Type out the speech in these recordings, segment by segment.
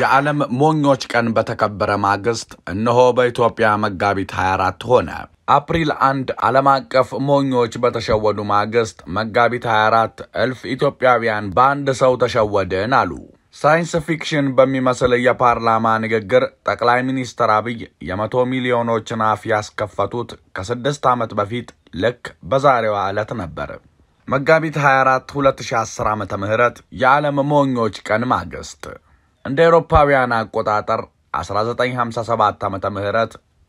የዓለም ሞኞች ቀን በተከበረ ማግስት እነሆ በኢትዮጵያ መጋቢት 24 ሆነ። አፕሪል አንድ ዓለም አቀፍ ሞኞች በተሸወዱ ማግስት መጋቢት 24 እልፍ ኢትዮጵያውያን በአንድ ሰው ተሸወድን አሉ። ሳይንስ ፊክሽን በሚመስል የፓርላማ ንግግር ጠቅላይ ሚኒስትር አብይ የመቶ ሚሊዮኖችን አፍ ያስከፈቱት ከስድስት ዓመት በፊት ልክ በዛሬዋ ዕለት ነበር። መጋቢት 24 2010 ዓ ም የዓለም ሞኞች ቀን ማግስት እንደ አውሮፓውያን አቆጣጠር 1957 ዓ ም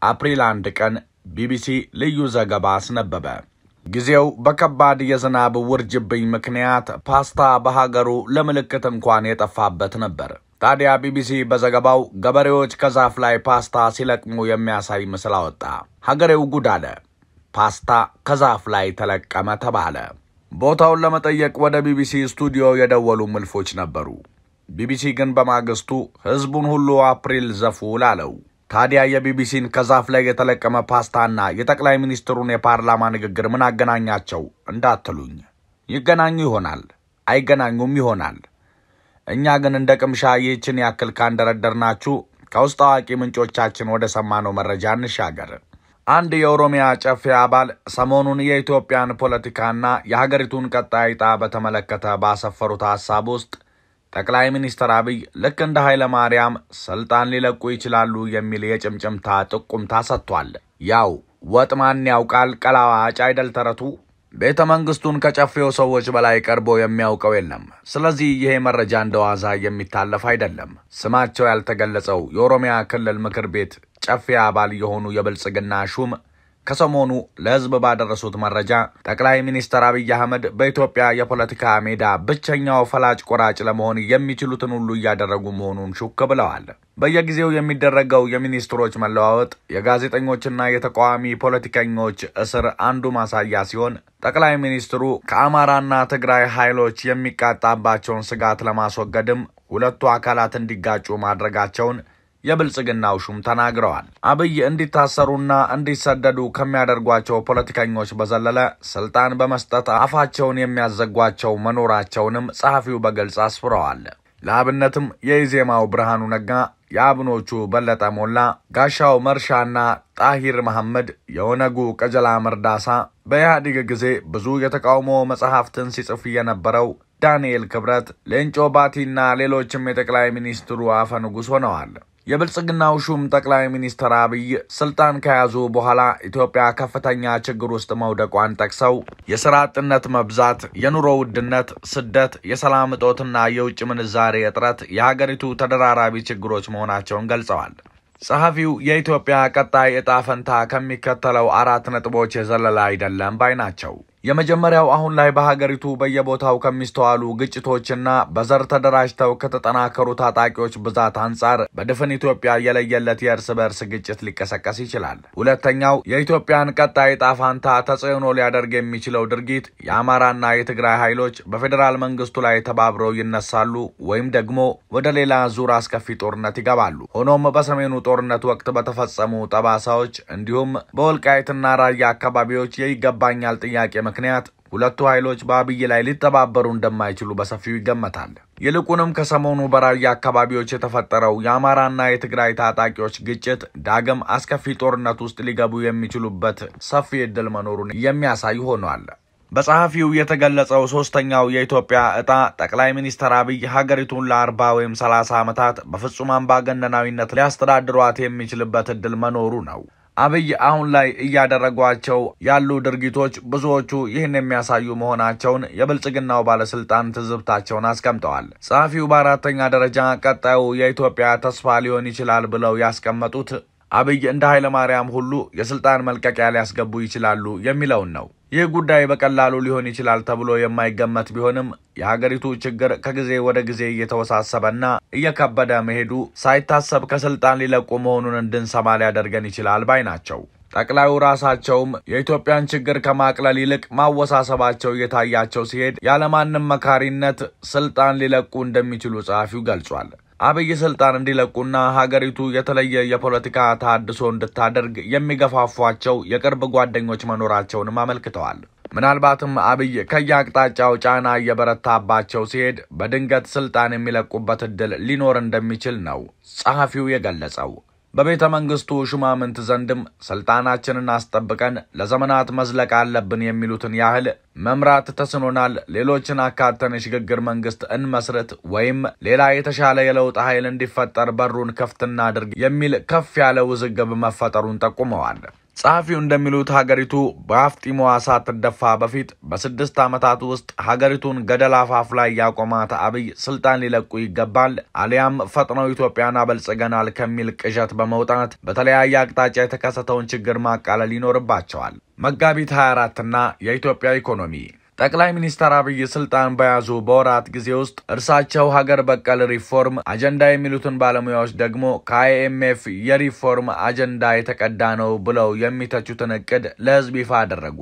አፕሪል አንድ ቀን ቢቢሲ ልዩ ዘገባ አስነበበ። ጊዜው በከባድ የዝናብ ውርጅብኝ ምክንያት ፓስታ በሀገሩ ለምልክት እንኳን የጠፋበት ነበር። ታዲያ ቢቢሲ በዘገባው ገበሬዎች ከዛፍ ላይ ፓስታ ሲለቅሙ የሚያሳይ ምስል አወጣ። ሀገሬው ጉድ አለ፣ ፓስታ ከዛፍ ላይ ተለቀመ ተባለ። ቦታውን ለመጠየቅ ወደ ቢቢሲ ስቱዲዮ የደወሉ ምልፎች ነበሩ። ቢቢሲ ግን በማግስቱ ህዝቡን ሁሉ አፕሪል ዘፉል አለው። ታዲያ የቢቢሲን ከዛፍ ላይ የተለቀመ ፓስታና የጠቅላይ ሚኒስትሩን የፓርላማ ንግግር ምን አገናኛቸው እንዳትሉኝ፣ ይገናኙ ይሆናል፣ አይገናኙም ይሆናል። እኛ ግን እንደ ቅምሻ ይህችን ያክል ካንደረደርናችሁ ከውስጥ አዋቂ ምንጮቻችን ወደ ሰማነው መረጃ እንሻገር። አንድ የኦሮሚያ ጨፌ አባል ሰሞኑን የኢትዮጵያን ፖለቲካና የሀገሪቱን ቀጣይ ዕጣ በተመለከተ ባሰፈሩት ሀሳብ ውስጥ ጠቅላይ ሚኒስትር አብይ ልክ እንደ ኃይለ ማርያም ስልጣን ሊለቁ ይችላሉ የሚል የጭምጭምታ ጥቁምታ ሰጥቷል። ያው ወጥ ማን ያውቃል ቀላዋጭ አይደል ተረቱ። ቤተ መንግስቱን ከጨፌው ሰዎች በላይ ቀርቦ የሚያውቀው የለም። ስለዚህ ይሄ መረጃ እንደ ዋዛ የሚታለፍ አይደለም። ስማቸው ያልተገለጸው የኦሮሚያ ክልል ምክር ቤት ጨፌ አባል የሆኑ የብልጽግና ሹም ከሰሞኑ ለህዝብ ባደረሱት መረጃ ጠቅላይ ሚኒስትር አብይ አህመድ በኢትዮጵያ የፖለቲካ ሜዳ ብቸኛው ፈላጭ ቆራጭ ለመሆን የሚችሉትን ሁሉ እያደረጉ መሆኑን ሹክ ብለዋል። በየጊዜው የሚደረገው የሚኒስትሮች መለዋወጥ የጋዜጠኞችና የተቃዋሚ ፖለቲከኞች እስር አንዱ ማሳያ ሲሆን ጠቅላይ ሚኒስትሩ ከአማራና ትግራይ ኃይሎች የሚቃጣባቸውን ስጋት ለማስወገድም ሁለቱ አካላት እንዲጋጩ ማድረጋቸውን የብልጽግናው ሹም ተናግረዋል። አብይ እንዲታሰሩና እንዲሰደዱ ከሚያደርጓቸው ፖለቲከኞች በዘለለ ስልጣን በመስጠት አፋቸውን የሚያዘጓቸው መኖራቸውንም ጸሐፊው በግልጽ አስፍረዋል። ለአብነትም የኢዜማው ብርሃኑ ነጋ፣ የአብኖቹ በለጠ ሞላ፣ ጋሻው መርሻና ጣሂር መሐመድ፣ የኦነጉ ቀጀላ መርዳሳ፣ በኢህአዴግ ጊዜ ብዙ የተቃውሞ መጽሐፍትን ሲጽፍ የነበረው ዳንኤል ክብረት፣ ሌንጮ ባቲና ሌሎችም የጠቅላይ ሚኒስትሩ አፈ ንጉሥ ሆነዋል። የብልጽግናው ሹም ጠቅላይ ሚኒስትር አብይ ስልጣን ከያዙ በኋላ ኢትዮጵያ ከፍተኛ ችግር ውስጥ መውደቋን ጠቅሰው የስራ አጥነት መብዛት፣ የኑሮ ውድነት፣ ስደት፣ የሰላም እጦትና የውጭ ምንዛሬ እጥረት የሀገሪቱ ተደራራቢ ችግሮች መሆናቸውን ገልጸዋል። ጸሐፊው የኢትዮጵያ ቀጣይ ዕጣ ፈንታ ከሚከተለው አራት ነጥቦች የዘለለ አይደለም ባይ ናቸው። የመጀመሪያው አሁን ላይ በሀገሪቱ በየቦታው ከሚስተዋሉ ግጭቶችና በዘር ተደራጅተው ከተጠናከሩ ታጣቂዎች ብዛት አንጻር በድፍን ኢትዮጵያ የለየለት የእርስ በእርስ ግጭት ሊቀሰቀስ ይችላል። ሁለተኛው የኢትዮጵያን ቀጣይ ጣፋንታ ተጽዕኖ ሊያደርግ የሚችለው ድርጊት የአማራና የትግራይ ኃይሎች በፌዴራል መንግስቱ ላይ ተባብረው ይነሳሉ ወይም ደግሞ ወደ ሌላ ዙር አስከፊ ጦርነት ይገባሉ። ሆኖም በሰሜኑ ጦርነት ወቅት በተፈጸሙ ጠባሳዎች እንዲሁም በወልቃይትና ራያ አካባቢዎች የይገባኛል ጥያቄ ምክንያት ሁለቱ ኃይሎች በአብይ ላይ ሊተባበሩ እንደማይችሉ በሰፊው ይገመታል። ይልቁንም ከሰሞኑ በራያ አካባቢዎች የተፈጠረው የአማራና የትግራይ ታጣቂዎች ግጭት ዳግም አስከፊ ጦርነት ውስጥ ሊገቡ የሚችሉበት ሰፊ እድል መኖሩን የሚያሳይ ሆኗል። በጸሐፊው የተገለጸው ሶስተኛው የኢትዮጵያ ዕጣ ጠቅላይ ሚኒስትር አብይ ሀገሪቱን ለአርባ ወይም ሰላሳ ዓመታት በፍጹም አምባገነናዊነት ሊያስተዳድሯት የሚችልበት ዕድል መኖሩ ነው። አብይ አሁን ላይ እያደረጓቸው ያሉ ድርጊቶች ብዙዎቹ ይህን የሚያሳዩ መሆናቸውን የብልጽግናው ባለስልጣን ትዝብታቸውን አስቀምጠዋል። ጸሐፊው በአራተኛ ደረጃ ቀጣዩ የኢትዮጵያ ተስፋ ሊሆን ይችላል ብለው ያስቀመጡት አብይ እንደ ኃይለ ማርያም ሁሉ የስልጣን መልቀቂያ ሊያስገቡ ይችላሉ የሚለውን ነው። ይህ ጉዳይ በቀላሉ ሊሆን ይችላል ተብሎ የማይገመት ቢሆንም የሀገሪቱ ችግር ከጊዜ ወደ ጊዜ እየተወሳሰበና እየከበደ መሄዱ ሳይታሰብ ከስልጣን ሊለቁ መሆኑን እንድንሰማ ሊያደርገን ይችላል ባይ ናቸው። ጠቅላዩ ራሳቸውም የኢትዮጵያን ችግር ከማቅለል ይልቅ ማወሳሰባቸው እየታያቸው ሲሄድ ያለማንም መካሪነት ስልጣን ሊለቁ እንደሚችሉ ጸሐፊው ገልጿል። አብይ ስልጣን እንዲለቁና ሀገሪቱ የተለየ የፖለቲካ ተሃድሶ እንድታደርግ የሚገፋፏቸው የቅርብ ጓደኞች መኖራቸውንም አመልክተዋል። ምናልባትም አብይ ከየአቅጣጫው ጫና እየበረታባቸው ሲሄድ በድንገት ስልጣን የሚለቁበት እድል ሊኖር እንደሚችል ነው ጸሐፊው የገለጸው። በቤተ መንግስቱ ሹማምንት ዘንድም ስልጣናችንን አስጠብቀን ለዘመናት መዝለቅ አለብን የሚሉትን ያህል መምራት ተስኖናል። ሌሎችን አካተን የሽግግር መንግስት እንመስርት ወይም ሌላ የተሻለ የለውጥ ኃይል እንዲፈጠር በሩን ክፍት እናድርግ የሚል ከፍ ያለ ውዝግብ መፈጠሩን ጠቁመዋል። ጸሐፊው እንደሚሉት ሀገሪቱ በአፍጢሞ ሳትደፋ በፊት በስድስት ዓመታት ውስጥ ሀገሪቱን ገደል አፋፍ ላይ ያቆማት አብይ ስልጣን ሊለቁ ይገባል፣ አሊያም ፈጥነው ኢትዮጵያን አበልጽገናል ከሚል ቅዠት በመውጣት በተለያየ አቅጣጫ የተከሰተውን ችግር ማቃለል ይኖርባቸዋል። መጋቢት 24 እና የኢትዮጵያ ኢኮኖሚ ጠቅላይ ሚኒስትር አብይ ስልጣን በያዙ በወራት ጊዜ ውስጥ እርሳቸው ሀገር በቀል ሪፎርም አጀንዳ የሚሉትን ባለሙያዎች ደግሞ ከአይኤምኤፍ የሪፎርም አጀንዳ የተቀዳ ነው ብለው የሚተቹትን እቅድ ለህዝብ ይፋ አደረጉ።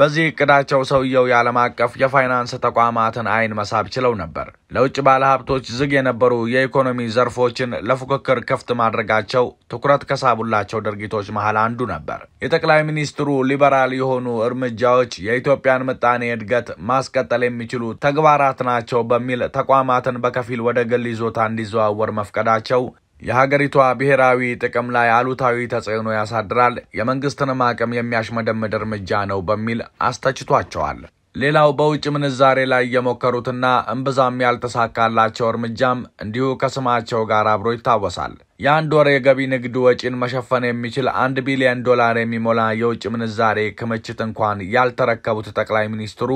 በዚህ እቅዳቸው ሰውየው የዓለም አቀፍ የፋይናንስ ተቋማትን አይን መሳብ ችለው ነበር። ለውጭ ባለሀብቶች ዝግ የነበሩ የኢኮኖሚ ዘርፎችን ለፉክክር ክፍት ማድረጋቸው ትኩረት ከሳቡላቸው ድርጊቶች መሃል አንዱ ነበር። የጠቅላይ ሚኒስትሩ ሊበራል የሆኑ እርምጃዎች የኢትዮጵያን ምጣኔ እድገት ማስቀጠል የሚችሉ ተግባራት ናቸው በሚል ተቋማትን በከፊል ወደ ግል ይዞታ እንዲዘዋወር መፍቀዳቸው የሀገሪቷ ብሔራዊ ጥቅም ላይ አሉታዊ ተጽዕኖ ያሳድራል፣ የመንግስትንም አቅም የሚያሽመደምድ እርምጃ ነው በሚል አስተችቷቸዋል። ሌላው በውጭ ምንዛሬ ላይ የሞከሩትና እምብዛም ያልተሳካላቸው እርምጃም እንዲሁ ከስማቸው ጋር አብሮ ይታወሳል። የአንድ ወር የገቢ ንግድ ወጪን መሸፈን የሚችል አንድ ቢሊዮን ዶላር የሚሞላ የውጭ ምንዛሬ ክምችት እንኳን ያልተረከቡት ጠቅላይ ሚኒስትሩ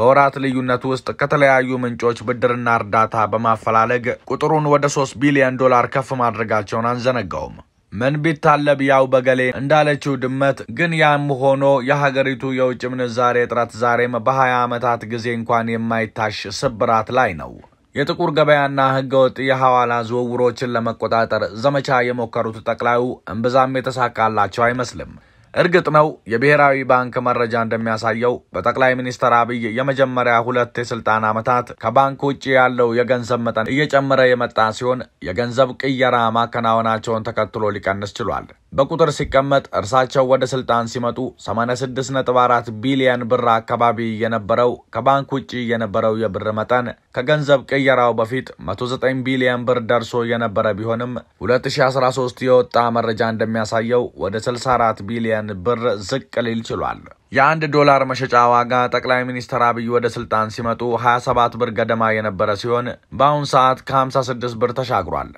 በወራት ልዩነት ውስጥ ከተለያዩ ምንጮች ብድርና እርዳታ በማፈላለግ ቁጥሩን ወደ ሶስት ቢሊዮን ዶላር ከፍ ማድረጋቸውን አንዘነጋውም። ምን ቢታለብ ያው በገሌ እንዳለችው ድመት ግን ያም ሆኖ የሀገሪቱ የውጭ ምንዛሬ እጥረት ዛሬም በሀያ ዓመታት ጊዜ እንኳን የማይታሽ ስብራት ላይ ነው። የጥቁር ገበያና ህገወጥ የሐዋላ ዝውውሮችን ለመቆጣጠር ዘመቻ የሞከሩት ጠቅላዩ እምብዛም የተሳካላቸው አይመስልም። እርግጥ ነው የብሔራዊ ባንክ መረጃ እንደሚያሳየው በጠቅላይ ሚኒስትር አብይ የመጀመሪያ ሁለት የስልጣን ዓመታት ከባንክ ውጭ ያለው የገንዘብ መጠን እየጨመረ የመጣ ሲሆን የገንዘብ ቅየራ ማከናወናቸውን ተከትሎ ሊቀንስ ችሏል። በቁጥር ሲቀመጥ እርሳቸው ወደ ስልጣን ሲመጡ 86.4 ቢሊየን ብር አካባቢ የነበረው ከባንክ ውጭ የነበረው የብር መጠን ከገንዘብ ቅየራው በፊት 109 ቢሊየን ብር ደርሶ የነበረ ቢሆንም 2013 የወጣ መረጃ እንደሚያሳየው ወደ 64 ቢሊየን የጣሊያን ብር ዝቅ ሊል ችሏል። የአንድ ዶላር መሸጫ ዋጋ ጠቅላይ ሚኒስትር አብይ ወደ ስልጣን ሲመጡ 27 ብር ገደማ የነበረ ሲሆን በአሁን ሰዓት ከ56 ብር ተሻግሯል።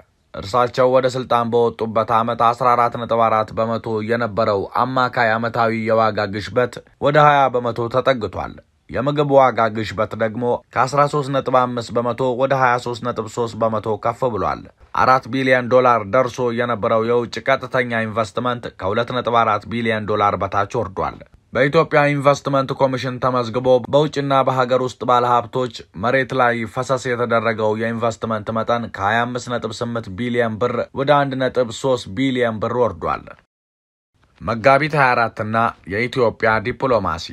እርሳቸው ወደ ስልጣን በወጡበት ዓመት 14.4 በመቶ የነበረው አማካይ ዓመታዊ የዋጋ ግሽበት ወደ 20 በመቶ ተጠግቷል። የምግብ ዋጋ ግሽበት ደግሞ ከ13.5 በመቶ ወደ 23.3 በመቶ ከፍ ብሏል። አራት ቢሊዮን ዶላር ደርሶ የነበረው የውጭ ቀጥተኛ ኢንቨስትመንት ከ2.4 ቢሊዮን ዶላር በታች ወርዷል። በኢትዮጵያ ኢንቨስትመንት ኮሚሽን ተመዝግቦ በውጭና በሀገር ውስጥ ባለሀብቶች መሬት ላይ ፈሰስ የተደረገው የኢንቨስትመንት መጠን ከ25.8 ቢሊዮን ብር ወደ 1.3 ቢሊዮን ብር ወርዷል። መጋቢት 24ና የኢትዮጵያ ዲፕሎማሲ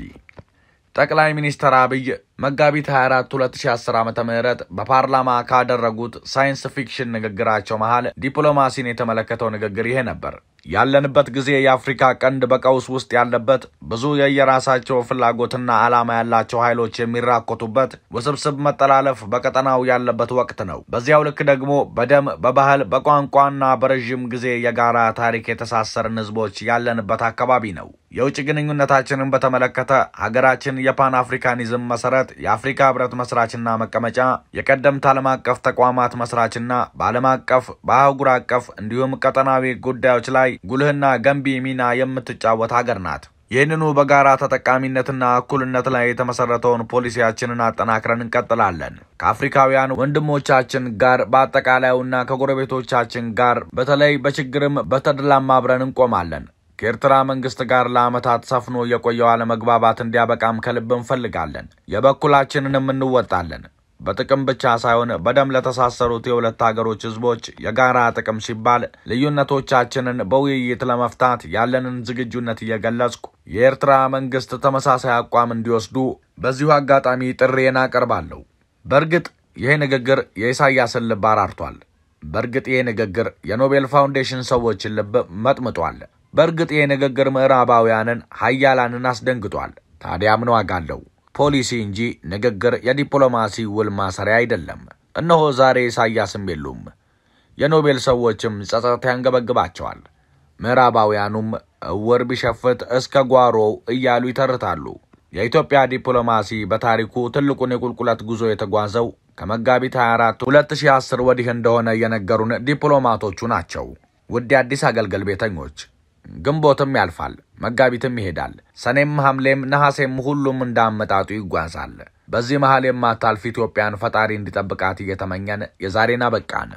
ጠቅላይ ሚኒስትር አብይ መጋቢት 24 2010 ዓ ም በፓርላማ ካደረጉት ሳይንስ ፊክሽን ንግግራቸው መሃል ዲፕሎማሲን የተመለከተው ንግግር ይሄ ነበር። ያለንበት ጊዜ የአፍሪካ ቀንድ በቀውስ ውስጥ ያለበት፣ ብዙ የየራሳቸው ፍላጎትና ዓላማ ያላቸው ኃይሎች የሚራኮቱበት ውስብስብ መጠላለፍ በቀጠናው ያለበት ወቅት ነው። በዚያው ልክ ደግሞ በደም በባህል፣ በቋንቋና በረዥም ጊዜ የጋራ ታሪክ የተሳሰርን ህዝቦች ያለንበት አካባቢ ነው። የውጭ ግንኙነታችንን በተመለከተ ሀገራችን የፓን አፍሪካኒዝም መሰረት በመምራት የአፍሪካ ህብረት መስራችና መቀመጫ የቀደምት ዓለም አቀፍ ተቋማት መስራችና በዓለም አቀፍ በአህጉር አቀፍ እንዲሁም ቀጠናዊ ጉዳዮች ላይ ጉልህና ገንቢ ሚና የምትጫወት ሀገር ናት። ይህንኑ በጋራ ተጠቃሚነትና እኩልነት ላይ የተመሰረተውን ፖሊሲያችንን አጠናክረን እንቀጥላለን። ከአፍሪካውያን ወንድሞቻችን ጋር በአጠቃላዩና ከጎረቤቶቻችን ጋር በተለይ በችግርም በተድላም አብረን እንቆማለን። ከኤርትራ መንግስት ጋር ለዓመታት ሰፍኖ የቆየው አለመግባባት እንዲያበቃም ከልብ እንፈልጋለን። የበኩላችንንም እንወጣለን። በጥቅም ብቻ ሳይሆን በደም ለተሳሰሩት የሁለት ሀገሮች ህዝቦች የጋራ ጥቅም ሲባል ልዩነቶቻችንን በውይይት ለመፍታት ያለንን ዝግጁነት እየገለጽኩ የኤርትራ መንግስት ተመሳሳይ አቋም እንዲወስዱ በዚሁ አጋጣሚ ጥሬን አቀርባለሁ። በእርግጥ ይሄ ንግግር የኢሳያስን ልብ አራርቷል። በእርግጥ ይሄ ንግግር የኖቤል ፋውንዴሽን ሰዎችን ልብ መጥምጧል። በእርግጥ የንግግር ምዕራባውያንን ሀያላንን አስደንግጧል። ታዲያ ምን ዋጋ አለው? ፖሊሲ እንጂ ንግግር የዲፕሎማሲ ውል ማሰሪያ አይደለም። እነሆ ዛሬ ኢሳያስም የሉም። የኖቤል ሰዎችም ጸጸት ያንገበግባቸዋል። ምዕራባውያኑም እውር ቢሸፍት እስከ ጓሮው እያሉ ይተርታሉ። የኢትዮጵያ ዲፕሎማሲ በታሪኩ ትልቁን የቁልቁለት ጉዞ የተጓዘው ከመጋቢት 24 2010 ወዲህ እንደሆነ የነገሩን ዲፕሎማቶቹ ናቸው። ውድ አዲስ አገልግል ቤተኞች ግንቦትም ያልፋል፣ መጋቢትም ይሄዳል፣ ሰኔም ሐምሌም ነሐሴም ሁሉም እንዳመጣጡ ይጓዛል። በዚህ መሃል የማታልፍ ኢትዮጵያን ፈጣሪ እንዲጠብቃት እየተመኘን የዛሬን አበቃን።